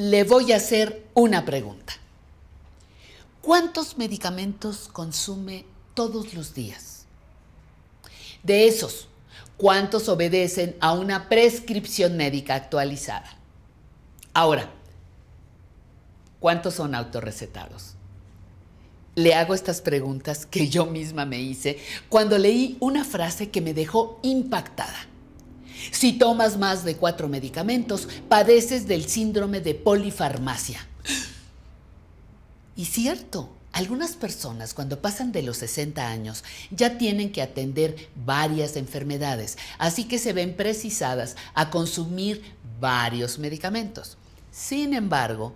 le voy a hacer una pregunta. ¿Cuántos medicamentos consume todos los días? De esos, ¿cuántos obedecen a una prescripción médica actualizada? Ahora, ¿cuántos son autorrecetados? Le hago estas preguntas que yo misma me hice cuando leí una frase que me dejó impactada. Si tomas más de cuatro medicamentos, padeces del síndrome de polifarmacia. Y cierto, algunas personas cuando pasan de los 60 años ya tienen que atender varias enfermedades, así que se ven precisadas a consumir varios medicamentos. Sin embargo,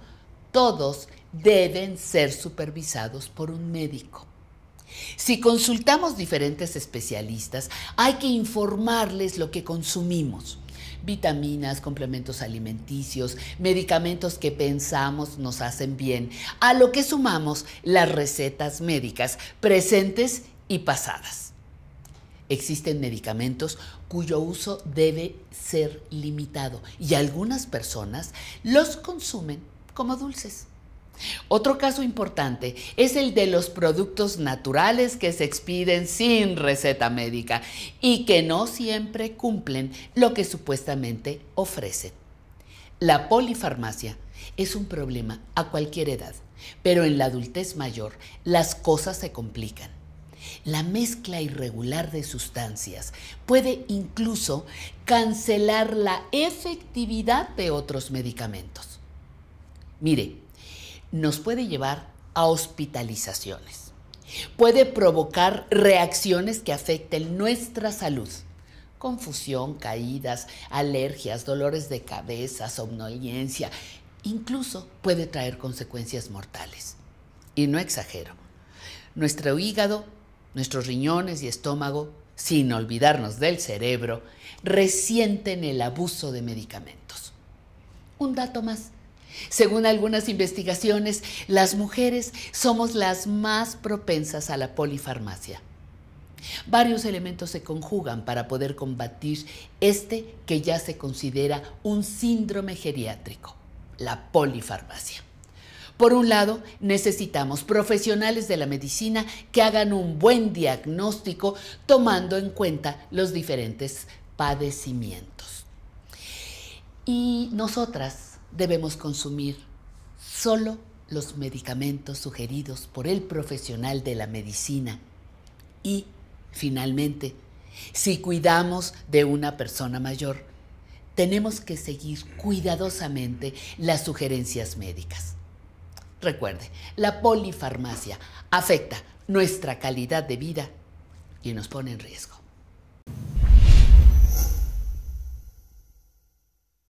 todos deben ser supervisados por un médico. Si consultamos diferentes especialistas, hay que informarles lo que consumimos vitaminas, complementos alimenticios, medicamentos que pensamos nos hacen bien, a lo que sumamos las recetas médicas presentes y pasadas. Existen medicamentos cuyo uso debe ser limitado y algunas personas los consumen como dulces. Otro caso importante es el de los productos naturales que se expiden sin receta médica y que no siempre cumplen lo que supuestamente ofrecen. La polifarmacia es un problema a cualquier edad, pero en la adultez mayor las cosas se complican. La mezcla irregular de sustancias puede incluso cancelar la efectividad de otros medicamentos. Mire, nos puede llevar a hospitalizaciones. Puede provocar reacciones que afecten nuestra salud. Confusión, caídas, alergias, dolores de cabeza, somnolencia. Incluso puede traer consecuencias mortales. Y no exagero. Nuestro hígado, nuestros riñones y estómago, sin olvidarnos del cerebro, resienten el abuso de medicamentos. Un dato más según algunas investigaciones, las mujeres somos las más propensas a la polifarmacia. Varios elementos se conjugan para poder combatir este que ya se considera un síndrome geriátrico, la polifarmacia. Por un lado, necesitamos profesionales de la medicina que hagan un buen diagnóstico tomando en cuenta los diferentes padecimientos. Y nosotras, debemos consumir solo los medicamentos sugeridos por el profesional de la medicina. Y, finalmente, si cuidamos de una persona mayor, tenemos que seguir cuidadosamente las sugerencias médicas. Recuerde, la polifarmacia afecta nuestra calidad de vida y nos pone en riesgo.